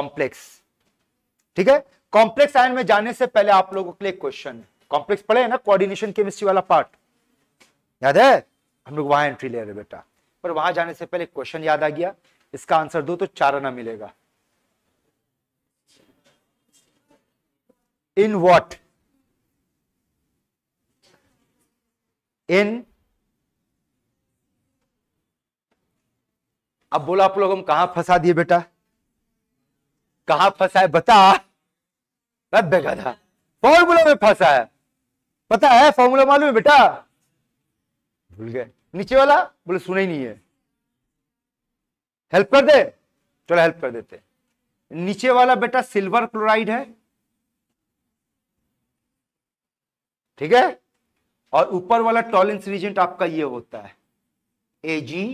Complex ठीक है complex ion में जाने से पहले आप लोगों के लिए क्वेश्चन कॉम्प्लेक्स पढ़े ना कोऑर्डिनेशन केमिस्ट्री वाला पार्ट याद है हम लोग वहां एंट्री ले रहे बेटा पर वहां जाने से पहले क्वेश्चन याद आ गया इसका आंसर दो तो चार आना मिलेगा इन वॉट इन अब बोला आप लोग हम कहा फंसा दिए बेटा कहा फंसा है बता रब गधा फॉर्मूला में फंसा है पता है फॉर्मूला मालूम है बेटा भूल गए नीचे वाला बोले सुना ही नहीं है हेल्प कर दे चलो हेल्प कर देते नीचे वाला बेटा सिल्वर क्लोराइड है ठीक है और ऊपर वाला टॉलेंस रिजेंट आपका ये होता है A G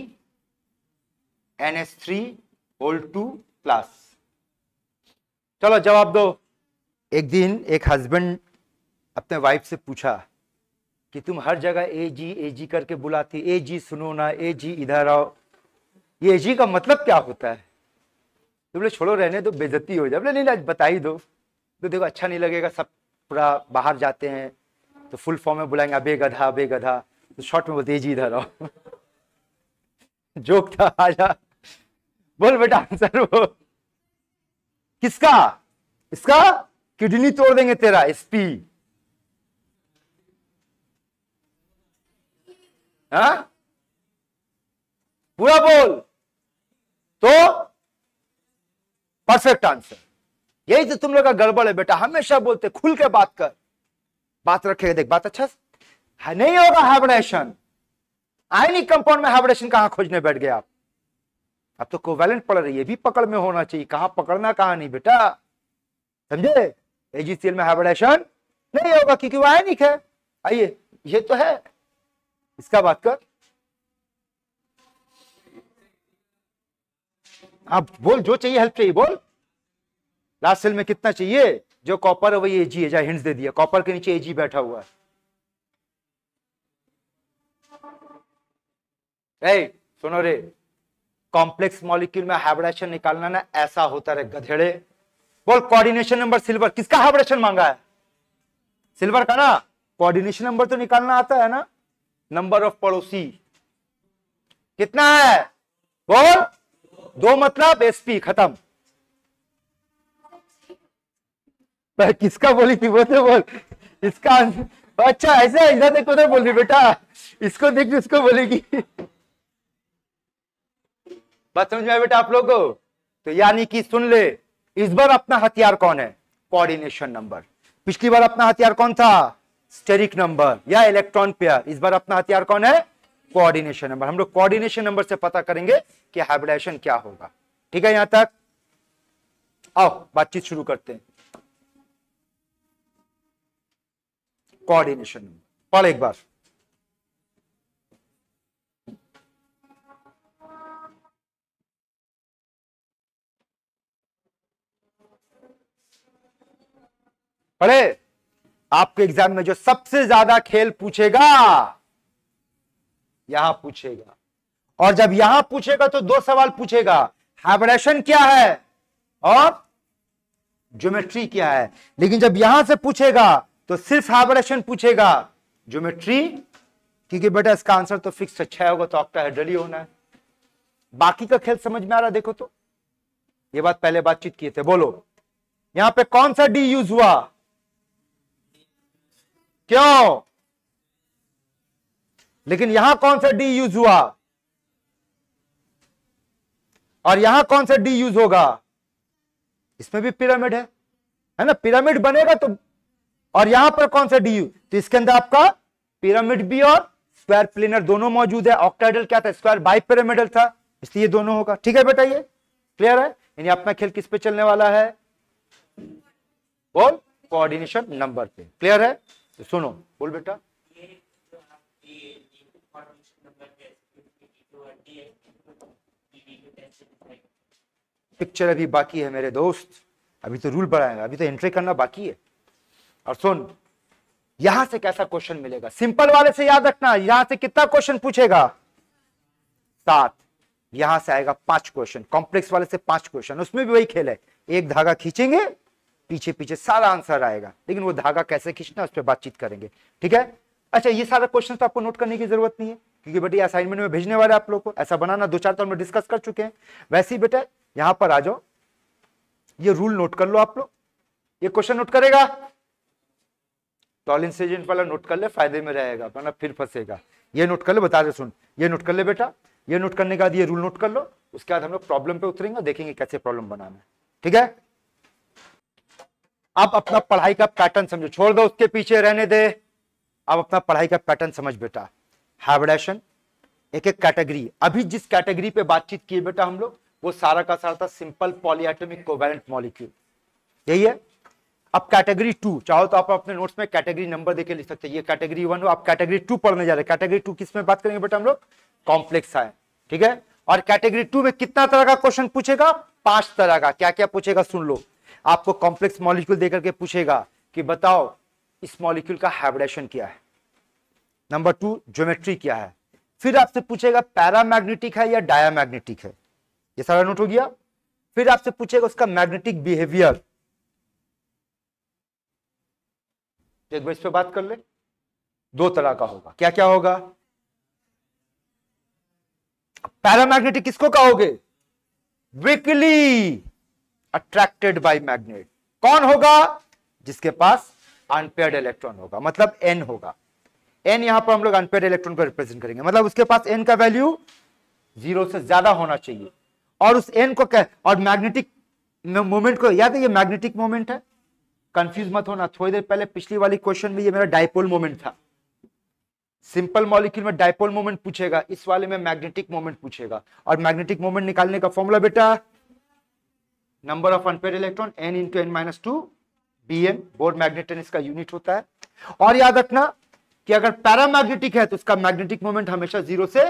N S three whole two plus चलो जवाब दो एक दिन एक हस्बैंड अपने वाइफ से पूछा कि तुम हर जगह ए जी ए जी करके बुलाती ए जी सुनो ना ए जी इधर आओ ये ए जी का मतलब क्या होता है तो बोले छोड़ो रहने दो बेजती हो जाए बोले नहीं ना बता ही दो तो देखो अच्छा नहीं लगेगा सब पूरा बाहर जाते हैं तो फुल फॉर्म में बुलाएंगे अबे गधा अबे गधा तो शॉर्ट में बोलते ए जी इधर आओ जोक था आजा बोल बेटा आंसर वो किसका इसका किडनी तोड़ देंगे तेरा एसपी हा? पूरा बोल तो परफेक्ट आंसर यही तो तुम लोग का गड़बड़ है बेटा हमेशा बोलते खुल के बात कर बात रखेगा देख बात अच्छा है नहीं होगा हाइब्रेशन आयनिक कंपाउंड में हाइब्रेशन कहां खोजने बैठ गए आप अब तो कोवैलेंट पढ़ रही है भी पकड़ में होना चाहिए कहा पकड़ना कहा नहीं बेटा समझे एजीसीएल में हाइब्रिडाइजेशन नहीं होगा क्योंकि वो आयनिक है आइए ये तो है इसका बात कर आप हाँ, बोल जो चाहिए हेल्प चाहिए बोल लास्ट सेल में कितना चाहिए जो कॉपर है वही एजी है जहां हिंट्स दे दिया कॉपर के नीचे एजी बैठा हुआ है सुनो रे कॉम्प्लेक्स मॉलिक्यूल में हाइब्रिडाइजेशन निकालना ना ऐसा होता रहे गधेड़े बोल कोऑर्डिनेशन नंबर सिल्वर किसका हाइब्रिडाइजेशन मांगा है सिल्वर का ना कोऑर्डिनेशन नंबर तो निकालना आता है ना नंबर ऑफ पड़ोसी कितना है बोल दो मतलब एसपी खत्म किसका बोली थी वो तो बोल इसका अच्छा ऐसा ऐसा देखो तो बोली बेटा इसको देख इसको बोलेगी बात समझ में बेटा आप लोग तो यानी कि सुन ले इस बार अपना हथियार कौन है कोऑर्डिनेशन नंबर पिछली बार अपना हथियार कौन था स्टेरिक नंबर या इलेक्ट्रॉन पेयर इस बार अपना हथियार कौन है कोऑर्डिनेशन नंबर हम लोग कोऑर्डिनेशन नंबर से पता करेंगे कि हाइब्रिडाइजेशन क्या होगा ठीक है यहां तक आओ बातचीत शुरू करते हैं कोऑर्डिनेशन नंबर पढ़ एक बार पढ़े आपके एग्जाम में जो सबसे ज्यादा खेल पूछेगा यहां पूछेगा और जब यहां पूछेगा तो दो सवाल पूछेगा हाइब्रेशन क्या है और ज्योमेट्री क्या है लेकिन जब यहां से पूछेगा तो सिर्फ हाइब्रेशन पूछेगा ज्योमेट्री क्योंकि बेटा इसका आंसर तो फिक्स अच्छा होगा तो ऑक्टाहेड्रल ही होना है बाकी का खेल समझ में आ रहा देखो तो ये बात पहले बातचीत किए थे बोलो यहां पे कौन सा डी यूज हुआ क्यों लेकिन यहां कौन सा डी यूज हुआ और यहां कौन सा डी यूज होगा इसमें भी पिरामिड है है ना पिरामिड बनेगा तो और यहां पर कौन सा डी यूज तो इसके अंदर आपका पिरामिड भी और स्क्वायर प्लेनर दोनों मौजूद है ऑक्टाइडल क्या था स्क्वायर बाई पिरामिडल था इसलिए दोनों होगा ठीक है बेटा ये क्लियर है यानी अपना खेल किस पे चलने वाला है और कोऑर्डिनेशन नंबर पे क्लियर है तो सुनो बोल बेटा पिक्चर अभी बाकी है मेरे दोस्त अभी तो रूल बढ़ाएगा अभी तो एंट्री करना बाकी है और सुन यहां से कैसा क्वेश्चन मिलेगा सिंपल वाले से याद रखना यहां से कितना क्वेश्चन पूछेगा सात यहां से आएगा पांच क्वेश्चन कॉम्प्लेक्स वाले से पांच क्वेश्चन उसमें भी वही खेल है एक धागा खींचेंगे पीछे पीछे सारा आंसर आएगा लेकिन वो धागा कैसे खींचना उस पर बातचीत करेंगे ठीक है अच्छा ये सारा क्वेश्चन तो आपको नोट करने की जरूरत नहीं है क्योंकि बेटे असाइनमेंट में भेजने वाले आप लोग को ऐसा बनाना दो चार तो हम डिस्कस कर चुके हैं वैसे ही बेटा यहां पर आ जाओ ये रूल नोट कर लो आप लोग ये क्वेश्चन नोट करेगा टॉलिन तो सेजेंट वाला नोट कर ले फायदे में रहेगा वरना फिर फंसेगा ये नोट कर ले बता दे सुन ये नोट कर ले बेटा ये नोट करने के बाद ये रूल नोट कर लो उसके बाद हम लोग प्रॉब्लम पे उतरेंगे देखेंगे कैसे प्रॉब्लम बनाना है ठीक है आप अपना पढ़ाई का पैटर्न समझो छोड़ दो उसके पीछे रहने दे अब अपना पढ़ाई का पैटर्न समझ बेटा हाइब्रिडेशन एक एक कैटेगरी अभी जिस कैटेगरी पे बातचीत किए बेटा हम लोग वो सारा का सारा था सिंपल पॉलीएटमिक कोवेलेंट मॉलिक्यूल यही है अब कैटेगरी टू चाहो तो आप अपने नोट्स में कैटेगरी नंबर देके लिख सकते हैं ये कैटेगरी वन हो आप कैटेगरी टू पढ़ने जा रहे हैं कैटेगरी टू किस में बात करेंगे बेटा हम लोग कॉम्प्लेक्स आए ठीक है और कैटेगरी टू में कितना तरह का क्वेश्चन पूछेगा पांच तरह का क्या क्या पूछेगा सुन लो आपको कॉम्प्लेक्स मॉलिक्यूल देकर के पूछेगा कि बताओ इस मॉलिक्यूल का हाइब्रिडेशन क्या है नंबर टू ज्योमेट्री क्या है फिर आपसे पूछेगा पैरामैग्नेटिक है या डायामैग्नेटिक है ये सारा नोट हो गया फिर आपसे पूछेगा उसका मैग्नेटिक बिहेवियर एक बार इस पर बात कर ले दो तरह का होगा क्या क्या होगा पैरामैग्नेटिक किसको कहोगे वीकली अट्रैक्टेड बाई मैग्नेट कौन होगा जिसके पास अनपेयर्ड इलेक्ट्रॉन होगा मतलब एन होगा एन यहां पर हम लोग अनपेयर इलेक्ट्रॉन को रिप्रेजेंट करेंगे मतलब उसके पास एन का वैल्यू जीरो से ज्यादा होना चाहिए और उस एन को कह, और मैग्नेटिक मोमेंट को याद है ये मैग्नेटिक मोमेंट है कंफ्यूज मत होना थोड़ी देर पहले पिछली वाली क्वेश्चन में ये मेरा डायपोल मोमेंट था सिंपल मॉलिक्यूल में डायपोल मोमेंट पूछेगा इस वाले में मैग्नेटिक मोमेंट पूछेगा और मैग्नेटिक मोमेंट निकालने का फॉर्मूला बेटा number of unpaired electron N into N minus two B N Bohr magneton इसका यूनिट होता है और याद रखना कि अगर पैरामैग्नेटिक है तो उसका मैग्नेटिक मोमेंट हमेशा जीरो से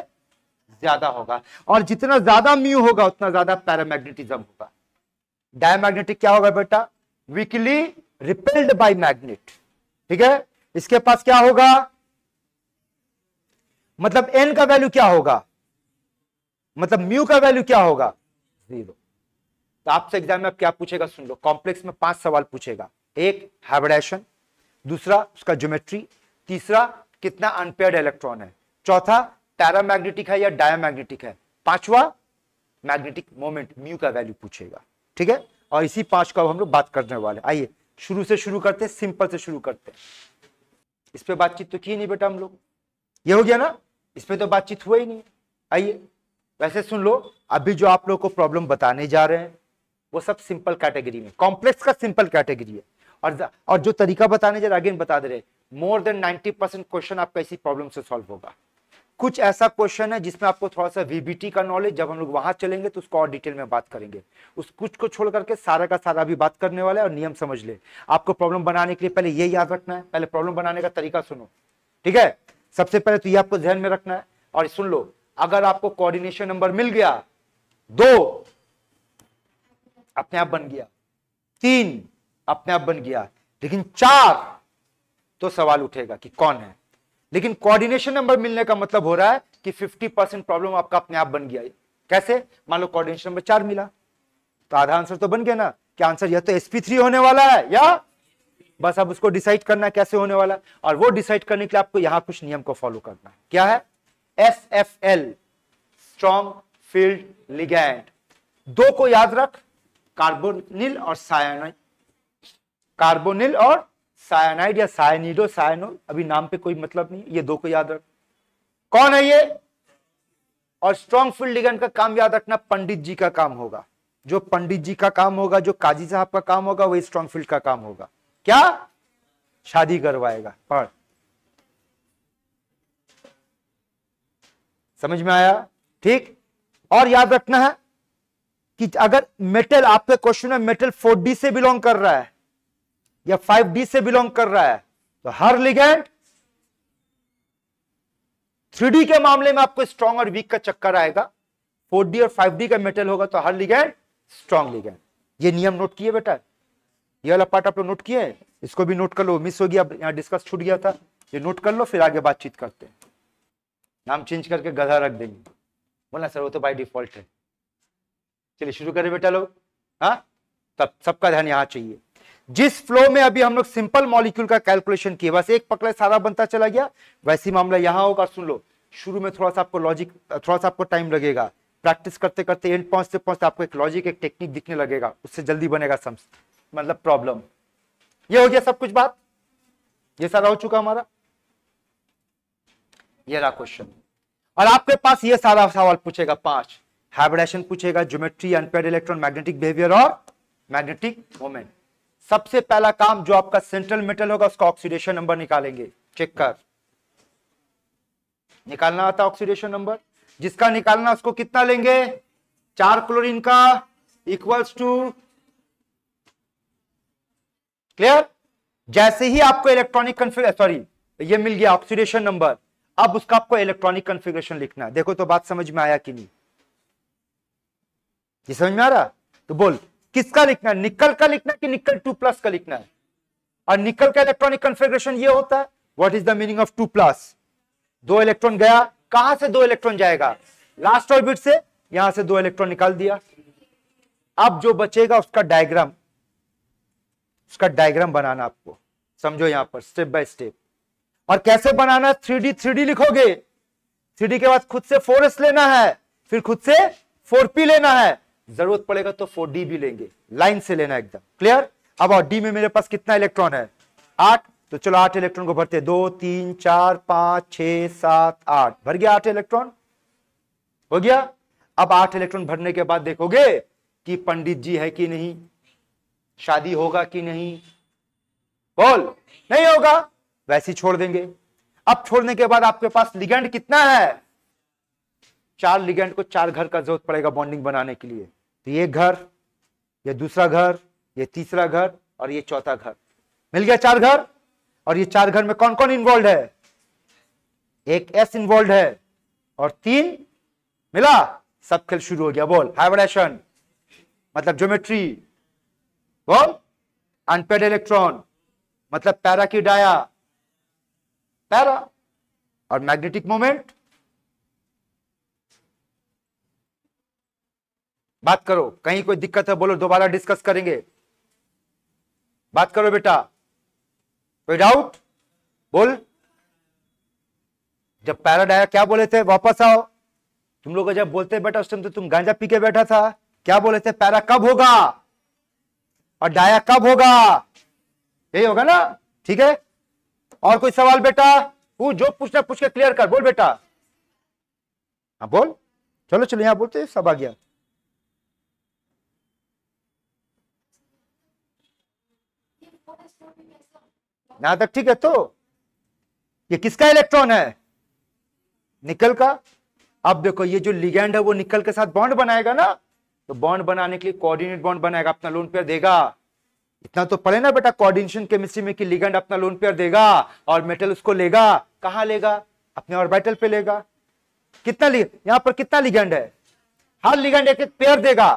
ज्यादा होगा और जितना ज्यादा म्यू होगा उतना ज्यादा पैरामैग्नेटिज्म होगा डायमैग्नेटिक क्या होगा बेटा वीकली रिपेल्ड बाय मैग्नेट ठीक है इसके पास क्या होगा मतलब एन का वैल्यू क्या होगा मतलब म्यू का वैल्यू क्या होगा जीरो तो आपसे एग्जाम में आप क्या पूछेगा सुन लो कॉम्प्लेक्स में पांच सवाल पूछेगा एक हाइब्रिडाइजेशन दूसरा उसका ज्योमेट्री तीसरा कितना अनपेयर्ड इलेक्ट्रॉन है चौथा पैरामैग्नेटिक है या डायमैग्नेटिक है पांचवा मैग्नेटिक मोमेंट म्यू का वैल्यू पूछेगा ठीक है और इसी पांच का हम लोग बात करने वाले आइए शुरू से शुरू करते हैं सिंपल से शुरू करते हैं इस पर बातचीत तो की नहीं बेटा हम लोग ये हो गया ना इस पर तो बातचीत हुआ ही नहीं आइए वैसे सुन लो अभी जो आप लोग को प्रॉब्लम बताने जा रहे हैं वो सब सिंपल कैटेगरी में कॉम्प्लेक्स का सिंपल कैटेगरी है और और जो तरीका बताने जरा अगेन बता दे रहे मोर देन 90 परसेंट क्वेश्चन आपका इसी प्रॉब्लम से सॉल्व होगा कुछ ऐसा क्वेश्चन है जिसमें आपको थोड़ा सा वीबीटी का नॉलेज जब हम लोग वहां चलेंगे तो उसको और डिटेल में बात करेंगे उस कुछ को छोड़ करके सारा का सारा भी बात करने वाला है और नियम समझ ले आपको प्रॉब्लम बनाने के लिए पहले ये याद रखना है पहले प्रॉब्लम बनाने का तरीका सुनो ठीक है सबसे पहले तो ये आपको ध्यान में रखना है और सुन लो अगर आपको कोऑर्डिनेशन नंबर मिल गया दो अपने आप बन गया तीन अपने आप बन गया लेकिन चार तो सवाल उठेगा कि कौन है लेकिन कोऑर्डिनेशन नंबर मिलने का मतलब हो रहा है कि 50 परसेंट प्रॉब्लम आपका अपने आप बन गया कैसे मान लो कोऑर्डिनेशन नंबर चार मिला तो आधा आंसर तो बन गया ना कि आंसर यह तो sp3 थ्री होने वाला है या बस अब उसको डिसाइड करना कैसे होने वाला है और वो डिसाइड करने के लिए आपको यहां कुछ नियम को फॉलो करना है क्या है S F L strong field ligand दो को याद रख कार्बोनिल और सायनाइड कार्बोनिल और सायनाइड या सायनिडो सायनोल अभी नाम पे कोई मतलब नहीं ये दो को याद रख कौन है ये और स्ट्रॉन्ग फील्ड लिगेंड का काम याद रखना पंडित जी का काम होगा जो पंडित जी का काम होगा जो काजी साहब का काम होगा वही स्ट्रॉन्ग फील्ड का काम होगा क्या शादी करवाएगा पढ़ समझ में आया ठीक और याद रखना है कि अगर मेटल आपके क्वेश्चन में मेटल 4D से बिलोंग कर रहा है या 5D से बिलोंग कर रहा है तो हर लिगेंड 3D के मामले में आपको स्ट्रॉन्ग और वीक का चक्कर आएगा 4D और 5D का मेटल होगा तो हर लिगेंड स्ट्रॉन्ग लिगेंड ये नियम नोट किए बेटा ये वाला पार्ट आप लोग नोट किए इसको भी नोट कर लो मिस हो गया यहाँ डिस्कस छूट गया था ये नोट कर लो फिर आगे बातचीत करते हैं नाम चेंज करके गधा रख देंगे बोला सर वो तो बाय डिफॉल्ट है चलिए शुरू करें बेटा लोग हाँ तब सबका ध्यान यहाँ चाहिए जिस फ्लो में अभी हम लोग सिंपल मॉलिक्यूल का कैलकुलेशन किए बस एक पकड़े सारा बनता चला गया वैसी मामला यहाँ होगा सुन लो शुरू में थोड़ा सा आपको लॉजिक थोड़ा सा आपको टाइम लगेगा प्रैक्टिस करते करते एंड पहुंचते पहुंचते आपको एक लॉजिक एक टेक्निक दिखने लगेगा उससे जल्दी बनेगा सम्स मतलब प्रॉब्लम ये हो गया सब कुछ बात ये सारा हो चुका हमारा ये रहा क्वेश्चन और आपके पास ये सारा सवाल पूछेगा पांच हाइब्रिडाइजेशन पूछेगा geometry unpaired electron magnetic behaviour और मैग्नेटिक मोमेंट सबसे पहला काम जो आपका सेंट्रल मेटल होगा उसका ऑक्सीडेशन नंबर निकालेंगे चेक कर निकालना आता ऑक्सीडेशन नंबर जिसका निकालना उसको कितना लेंगे चार क्लोरीन का इक्वल्स टू क्लियर जैसे ही आपको इलेक्ट्रॉनिक सॉरी ये मिल गया ऑक्सीडेशन नंबर अब उसका आपको इलेक्ट्रॉनिक कन्फिग्रेशन लिखना है देखो तो बात समझ में आया कि नहीं ये समझ में आ रहा तो बोल किसका लिखना है निकल का लिखना है कि निकल टू प्लस का लिखना है और निकल का इलेक्ट्रॉनिक कन्फिग्रेशन ये होता है what is the meaning of two plus दो इलेक्ट्रॉन गया कहां से दो इलेक्ट्रॉन जाएगा लास्ट ऑर्बिट से यहां से दो इलेक्ट्रॉन निकाल दिया अब जो बचेगा उसका डायग्राम उसका डायग्राम बनाना आपको समझो यहां पर स्टेप बाय स्टेप और कैसे बनाना थ्री डी थ्री डी लिखोगे थ्री डी के बाद खुद से फोर एस लेना है फिर खुद से फोर पी लेना है जरूरत पड़ेगा तो फोर डी भी लेंगे लाइन से लेना एकदम क्लियर अब और डी में मेरे पास कितना इलेक्ट्रॉन है आठ तो चलो आठ इलेक्ट्रॉन को भरते दो तीन चार पांच छ सात आठ भर गया आठ इलेक्ट्रॉन हो गया अब आठ इलेक्ट्रॉन भरने के बाद देखोगे कि पंडित जी है कि नहीं शादी होगा कि नहीं बोल नहीं होगा वैसे छोड़ देंगे अब छोड़ने के बाद आपके पास लिगेंड कितना है चार लिगेंड को चार घर का जरूरत पड़ेगा बॉन्डिंग बनाने के लिए तो ये घर ये दूसरा घर ये तीसरा घर और ये चौथा घर मिल गया चार घर और ये चार घर में कौन कौन इन्वॉल्व है एक एस इन्वॉल्व है और तीन मिला सब खेल शुरू हो गया बोल हाइब्रेशन मतलब ज्योमेट्री बोल अनपेड इलेक्ट्रॉन मतलब पैरा की डाया पैरा और मैग्नेटिक मोमेंट बात करो कहीं कोई दिक्कत है बोलो दोबारा डिस्कस करेंगे बात करो बेटा कोई डाउट बोल जब पैरा डाया क्या बोले थे वापस आओ तुम लोग जब बोलते बेटा उस टाइम तो तुम गांजा पी के बैठा था क्या बोले थे पैरा कब होगा और डाया कब होगा यही होगा ना ठीक है और कोई सवाल बेटा तू जो पूछना पूछ के क्लियर कर बोल बेटा हाँ बोल चलो चलो यहां बोलते सब आ गया यहां तक ठीक है तो ये किसका इलेक्ट्रॉन है निकल का अब देखो ये जो लिगेंड है वो निकल के साथ बॉन्ड बनाएगा ना तो बॉन्ड बनाने के लिए कोऑर्डिनेट बॉन्ड बनाएगा अपना लोन पेयर देगा इतना तो पढ़े ना बेटा कोऑर्डिनेशन केमिस्ट्री में कि लिगेंड अपना लोन पेयर देगा और मेटल उसको लेगा कहा लेगा अपने ऑर्बिटल पे लेगा कितना यहाँ पर कितना लिगेंड है हर लिगेंड एक एक पेयर देगा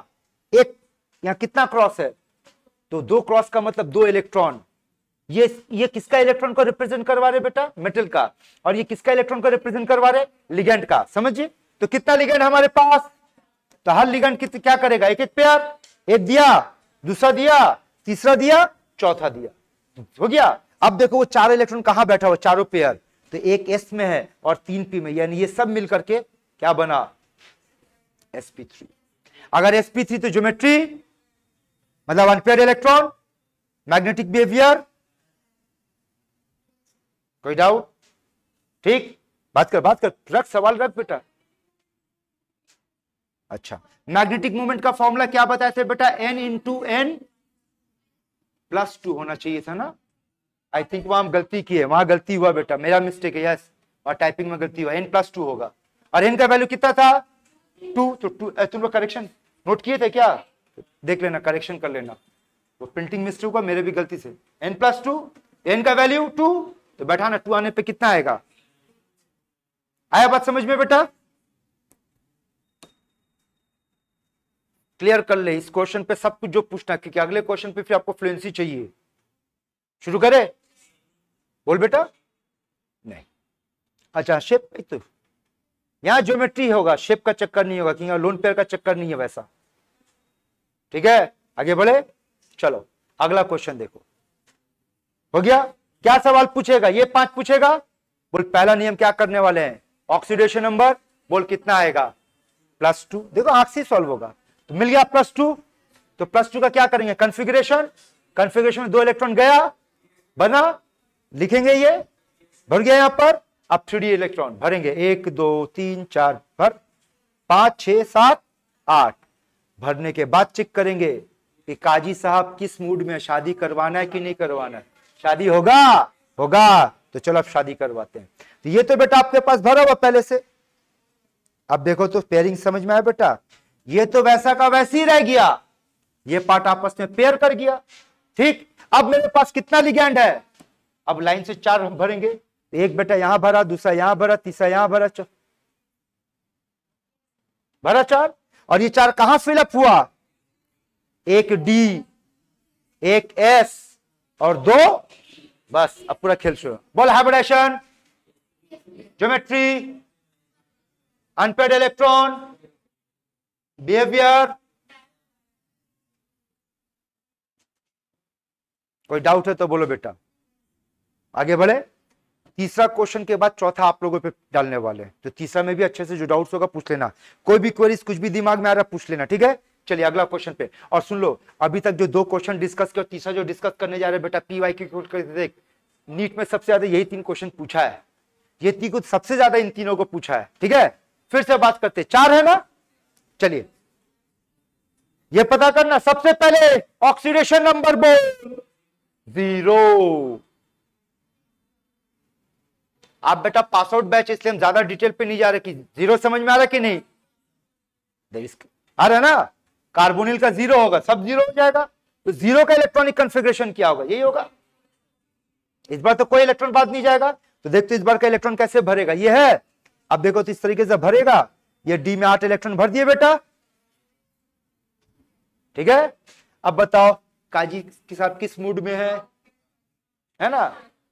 एक यहाँ कितना क्रॉस है तो दो क्रॉस का मतलब दो इलेक्ट्रॉन ये ये किसका इलेक्ट्रॉन को रिप्रेजेंट करवा रहे बेटा मेटल का और ये किसका इलेक्ट्रॉन को रिप्रेजेंट करवा रहे लिगेंड का समझिए तो कितना लिगेंड हमारे पास तो हर लिगेंड क्या करेगा एक एक पेयर एक दिया दूसरा दिया तीसरा दिया चौथा दिया हो गया अब देखो वो चार इलेक्ट्रॉन कहां बैठा हुआ चारों पेयर तो एक एस में है और तीन पी में यानी ये सब मिलकर के क्या बना sp3 अगर sp3 तो ज्योमेट्री मतलब अनपेयर इलेक्ट्रॉन मैग्नेटिक बिहेवियर कोई डाउट ठीक बात कर बात कर रख सवाल रख बेटा अच्छा मैग्नेटिक मोमेंट का फॉर्मूला क्या बताया थे बेटा N into N plus two होना चाहिए था ना आई थिंक वहां गलती की है वहां गलती हुआ बेटा मेरा मिस्टेक है यस और टाइपिंग में गलती हुआ एन प्लस टू होगा और एन का वैल्यू कितना था टू तो टू तुम लोग करेक्शन नोट किए थे क्या देख लेना करेक्शन कर लेना वो प्रिंटिंग मिस्टेक हुआ मेरे भी गलती से एन प्लस टू एन का वैल्यू टू तो ना टू आने पे कितना आएगा आया बात समझ में बेटा क्लियर कर ले इस क्वेश्चन पे सब कुछ जो पूछना क्योंकि अगले क्वेश्चन पे फिर आपको फ्लुएंसी चाहिए शुरू करे बोल बेटा नहीं अच्छा शेप तो यहां ज्योमेट्री होगा शेप का चक्कर नहीं होगा कि लोन पेयर का चक्कर नहीं है वैसा ठीक है आगे बढ़े चलो अगला क्वेश्चन देखो हो गया क्या सवाल पूछेगा ये पांच पूछेगा बोल पहला नियम क्या करने वाले हैं ऑक्सीडेशन नंबर बोल कितना आएगा प्लस टू देखो आंख से सॉल्व होगा तो मिल गया प्लस टू तो प्लस टू का क्या करेंगे कॉन्फ़िगरेशन कॉन्फ़िगरेशन में दो इलेक्ट्रॉन गया बना लिखेंगे ये भर गया यहां पर अब थ्री इलेक्ट्रॉन भरेंगे एक दो तीन चार भर पांच छह सात आठ भरने के बाद चेक करेंगे कि काजी साहब किस मूड में शादी करवाना है कि नहीं करवाना है शादी होगा होगा तो चलो आप शादी करवाते हैं तो ये तो बेटा आपके पास भरा हुआ पहले से अब देखो तो पेयरिंग समझ में आया बेटा ये तो वैसा का वैसी रह गया ये पार्ट आपस में पेयर कर गया ठीक अब मेरे पास कितना लिगेंड है अब लाइन से चार हम भरेंगे एक बेटा यहां भरा दूसरा यहां भरा तीसरा यहां भरा चार भरा चार और ये चार कहां फिलअप हुआ एक डी एक एस और दो बस अब पूरा खेल शुरू बोल hybridisation geometry unpaired electron behaviour कोई डाउट है तो बोलो बेटा आगे बढ़े तीसरा क्वेश्चन के बाद चौथा आप लोगों पे डालने वाले हैं तो तीसरा में भी अच्छे से जो डाउट्स होगा पूछ लेना कोई भी क्वेरीज कुछ भी दिमाग में आ रहा पूछ लेना ठीक है चलिए अगला क्वेश्चन पे और सुन लो अभी तक जो दो क्वेश्चन डिस्कस किया तीसरा जो डिस्कस करने जा रहे हैं बेटा पी वाई क्यू देख नीट में सबसे ज्यादा यही तीन क्वेश्चन पूछा है ये तीन को सबसे ज्यादा इन तीनों को पूछा है ठीक है फिर से बात करते चार है ना चलिए ये पता करना सबसे पहले ऑक्सीडेशन नंबर बोल जीरो आप बेटा पास आउट बैच इसलिए हम ज्यादा डिटेल पे नहीं जा रहे कि जीरो समझ में आ रहा कि नहीं आ रहा है ना कार्बोनिल का जीरो होगा सब जीरो हो जाएगा तो जीरो का इलेक्ट्रॉनिक कन्फिग्रेशन क्या होगा यही होगा इस बार तो कोई इलेक्ट्रॉन बाद नहीं जाएगा तो देखते इस बार का इलेक्ट्रॉन कैसे भरेगा ये है अब देखो तो इस तरीके से भरेगा ये डी में आठ इलेक्ट्रॉन भर दिए बेटा ठीक है अब बताओ काजी के साथ किस मूड में है है ना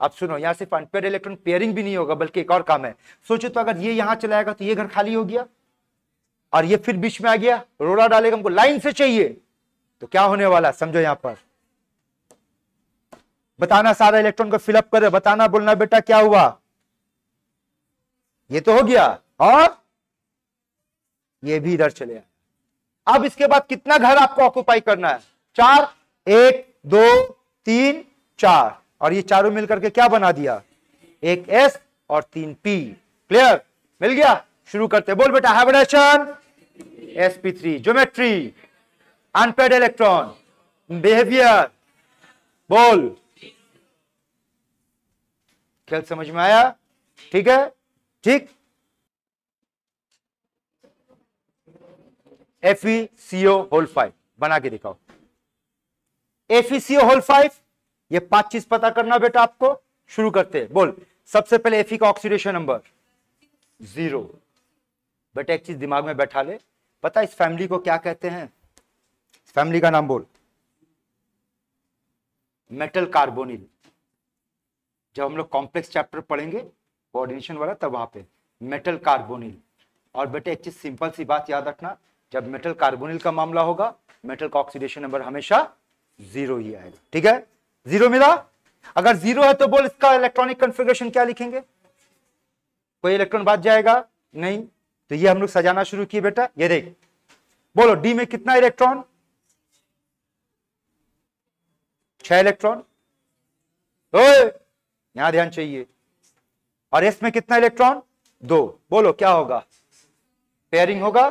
अब सुनो यहां सिर्फ अनपेड इलेक्ट्रॉन पेयरिंग भी नहीं होगा बल्कि एक और काम है सोचो तो अगर ये यहां चलाएगा तो ये घर खाली हो गया और ये फिर बीच में आ गया रोड़ा डालेगा हमको लाइन से चाहिए तो क्या होने वाला समझो यहां पर बताना सारा इलेक्ट्रॉन को फिलअप करे बताना बोलना बेटा क्या हुआ ये तो हो गया और ये भी इधर चले अब इसके बाद कितना घर आपको ऑक्यूपाई करना है चार एक दो तीन चार और ये चारों मिलकर के क्या बना दिया एक एस और तीन पी क्लियर मिल गया शुरू करते बोल बेटा hybridisation sp3 geometry unpaired electron behaviour बोल खेल समझ में आया ठीक है ठीक एफ सीओ होल फाइव बना के दिखाओ एफ सीओ होल फाइव ये पांच चीज पता करना बेटा आपको शुरू करते हैं बोल सबसे पहले एफी e का ऑक्सीडेशन नंबर जीरो बेटा एक चीज दिमाग में बैठा ले पता इस फैमिली को क्या कहते हैं फैमिली का नाम बोल मेटल कार्बोनिल जब हम लोग कॉम्प्लेक्स चैप्टर पढ़ेंगे कोऑर्डिनेशन वाला तब वहां पे मेटल कार्बोनिल और बेटे एक चीज सिंपल सी बात याद रखना जब मेटल कार्बोनिल का मामला होगा मेटल का ऑक्सीडेशन नंबर हमेशा जीरो ही आएगा ठीक है जीरो मिला अगर जीरो है तो बोल इसका इलेक्ट्रॉनिक कॉन्फ़िगरेशन क्या लिखेंगे कोई इलेक्ट्रॉन बच जाएगा नहीं तो ये हम लोग सजाना शुरू किए बेटा ये देख बोलो डी में कितना इलेक्ट्रॉन छह इलेक्ट्रॉन यहां ध्यान चाहिए और एस में कितना इलेक्ट्रॉन दो बोलो क्या होगा पेयरिंग होगा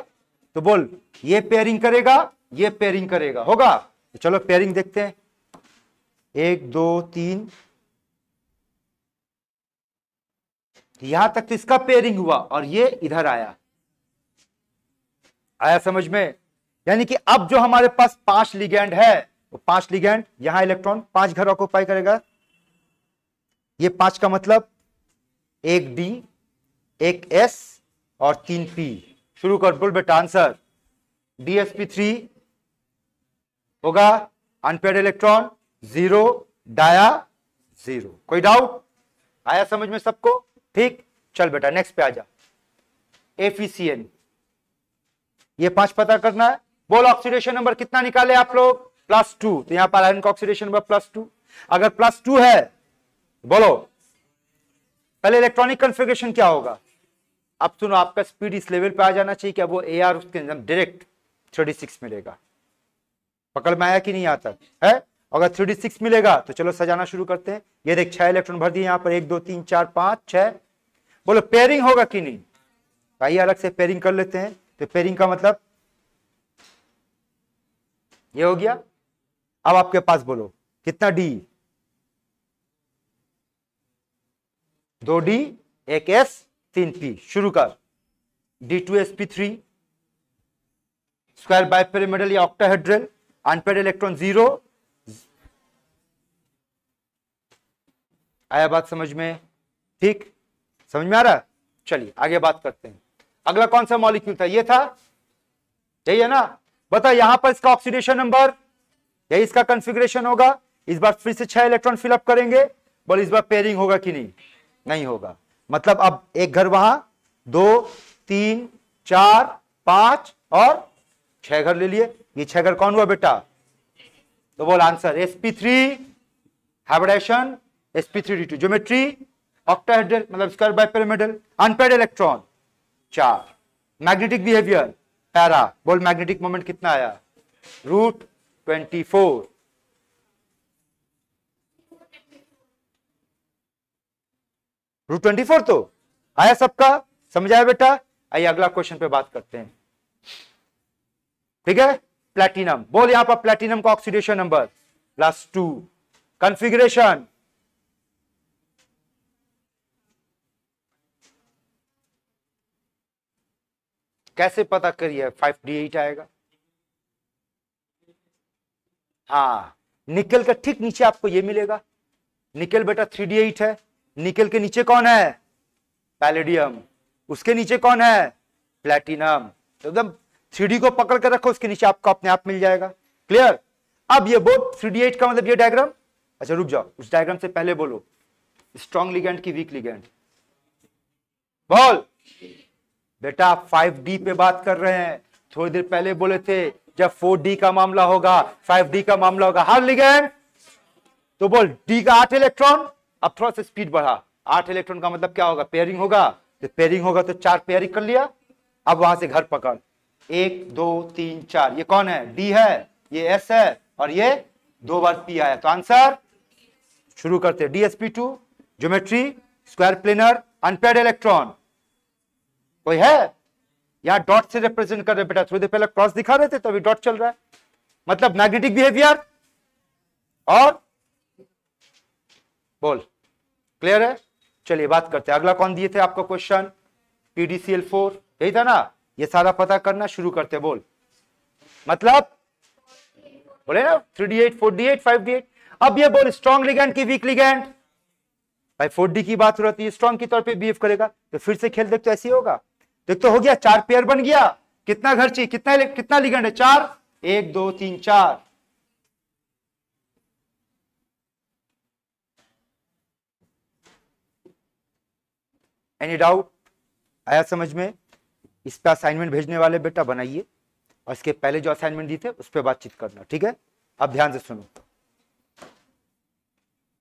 तो बोल ये पेयरिंग करेगा ये पेयरिंग करेगा होगा तो चलो पेयरिंग देखते हैं एक दो तीन यहां तक तो इसका पेयरिंग हुआ और ये इधर आया आया समझ में यानी कि अब जो हमारे पास पांच लिगेंड है वो पांच लिगेंड यहां इलेक्ट्रॉन पांच घर ऑक्यूपाई करेगा ये पांच का मतलब एक डी एक एस और तीन पी शुरू कर बोल बेटा आंसर डीएसपी थ्री होगा unpaired electron zero dia zero कोई डाउट आया समझ में सबको ठीक चल बेटा नेक्स्ट पे आ जा एफिशिएंट ये पांच पता करना है बोल ऑक्सीडेशन नंबर कितना निकाले आप लोग प्लस टू तो यहां पर आयरन का ऑक्सीडेशन नंबर प्लस टू अगर प्लस टू है बोलो पहले इलेक्ट्रॉनिक कॉन्फ़िगरेशन क्या होगा अब सुनो आपका स्पीड इस लेवल पे आ जाना चाहिए कि अब वो ए आर उसके अंदर डायरेक्ट थ्री सिक्स मिलेगा पकड़ में आया कि नहीं आता है अगर थ्री सिक्स मिलेगा तो चलो सजाना शुरू करते हैं ये देख छह इलेक्ट्रॉन भर दिए यहां पर एक दो तीन चार पांच छह बोलो पेयरिंग होगा कि नहीं भाई अलग से पेयरिंग कर लेते हैं तो पेरिंग का मतलब ये हो गया अब आपके पास बोलो कितना डी दो डी एक एस तीन पी शुरू कर D two S P three square bipyramidal या ऑक्टाहेड्रल अनपेड इलेक्ट्रॉन जीरो आया बात समझ में ठीक समझ में आ रहा चलिए आगे बात करते हैं अगला कौन सा मॉलिक्यूल था ये था यही है ना बता यहां पर इसका ऑक्सीडेशन नंबर यही इसका कंफिग्रेशन होगा इस बार फिर से छह इलेक्ट्रॉन फिलअप करेंगे बोल इस बार पेयरिंग होगा कि नहीं नहीं होगा मतलब अब एक घर वहां दो तीन चार पांच और छह घर ले लिए ये छह घर कौन हुआ बेटा तो बोल answer sp three hybridisation sp three D two geometry octahedral मतलब square by bipyramidal unpaired electron चार मैग्नेटिक बिहेवियर पैरा बोल मैग्नेटिक मोमेंट कितना आया root twenty four root twenty four तो आया सबका समझ आया बेटा आइए अगला क्वेश्चन पे बात करते हैं ठीक है प्लेटिनम बोल यहां पर प्लेटिनम का oxidation number plus two configuration कैसे पता करिए फाइव डी एट आएगा हाँ निकल का ठीक नीचे आपको ये मिलेगा निकल बेटा थ्री डी एट है निकल के नीचे कौन है पैलेडियम उसके नीचे कौन है प्लेटिनम तो एकदम थ्री डी को पकड़ कर रखो उसके नीचे आपको अपने आप मिल जाएगा क्लियर अब ये बोर्ड थ्री डी एट का मतलब ये डायग्राम अच्छा रुक जाओ उस डायग्राम से पहले बोलो स्ट्रॉन्ग लिगेंड की वीक लिगेंड बोल बेटा फाइव 5D पे बात कर रहे हैं थोड़ी देर पहले बोले थे जब 4D का मामला होगा 5D का मामला होगा हर हाँ, लिगेंड तो बोल डी का आठ इलेक्ट्रॉन अब थोड़ा सा स्पीड बढ़ा आठ इलेक्ट्रॉन का मतलब क्या होगा पेयरिंग होगा तो पेयरिंग होगा तो चार पेयरिंग कर लिया अब वहां से घर पकड़ एक दो तीन चार ये कौन है डी है ये एस है और ये दो बार पी आया तो आंसर शुरू करते dsp two geometry square planar unpaired electron कोई है यहाँ डॉट से रिप्रेजेंट कर रहे बेटा थोड़ी देर पहले क्रॉस दिखा रहे थे तो अभी डॉट चल रहा है मतलब मैग्नेटिक बिहेवियर और बोल क्लियर है चलिए बात करते हैं अगला कौन दिए थे आपको क्वेश्चन पीडीसीएल फोर यही था ना ये सारा पता करना शुरू करते बोल मतलब बोले ना three D eight four D eight five D eight अब ये बोल स्ट्रॉन्ग लिगेंड की वीक लिगेंड भाई फोर डी की बात हो रही है स्ट्रॉन्ग के तौर पे बिहेव करेगा तो फिर से खेल देख तो ऐसे होगा देख तो हो गया चार पेयर बन गया कितना घर चाहिए कितना कितना लिगेंड है चार एक दो तीन चार एनी डाउट आया समझ में इस पर असाइनमेंट भेजने वाले बेटा बनाइए और इसके पहले जो असाइनमेंट दी थे उस पर बातचीत करना ठीक है अब ध्यान से सुनो